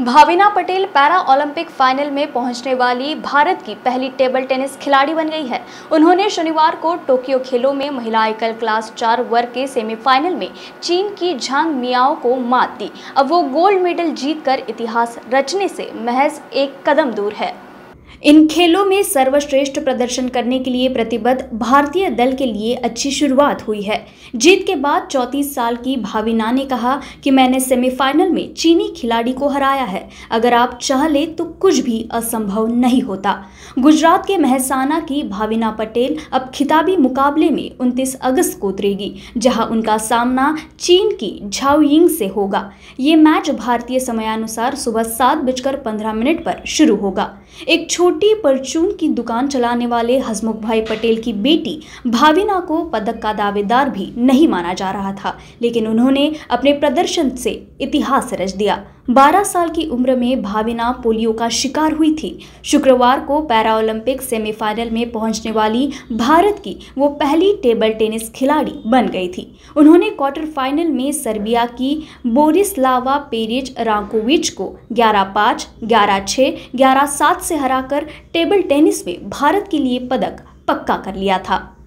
Bhavina Patel para Olympic final में पहुंचने वाली भारत की पहली टेबल टेनिस खिलाड़ी बन गई है उन्होंने शनिवार को टोक्यो खेलों में महिला एकल क्लास चार वर्ग के सेमीफाइनल में चीन की झांग मियाओ को मात दी अब वो गोल्ड मेडल जीतकर इतिहास रचने से महज एक कदम दूर है इन खेलों में सर्वश्रेष्ठ प्रदर्शन करने के लिए प्रतिबद्ध भारतीय दल के लिए अच्छी शुरुआत हुई है जीत के बाद चौतीस साल की भाविना ने कहा कि मैंने सेमीफाइनल में चीनी खिलाड़ी को हराया है अगर आप चाह ले तो कुछ भी असंभव नहीं होता गुजरात के महसाना की भाविना पटेल अब खिताबी मुकाबले में उनतीस अगस्त को उतरेगी जहाँ उनका सामना चीन की झाउयिंग से होगा ये मैच भारतीय समयानुसार सुबह सात बजकर पंद्रह मिनट पर शुरू होगा एक छोटी छोटी परचून की दुकान चलाने वाले हसमुख भाई पटेल की बेटी भाविना को पदक का दावेदार भी नहीं माना जा रहा था लेकिन उन्होंने अपने प्रदर्शन से इतिहास रच दिया 12 साल की उम्र में भाविना पोलियो का शिकार हुई थी शुक्रवार को पैरा ओलंपिक सेमीफाइनल में पहुंचने वाली भारत की वो पहली टेबल टेनिस खिलाड़ी बन गई थी उन्होंने क्वार्टर फाइनल में सर्बिया की बोरिसलावा पेरिज रांकोविच को 11 पाँच ग्यारह छः ग्यारह सात से हराकर टेबल टेनिस में भारत के लिए पदक पक्का कर लिया था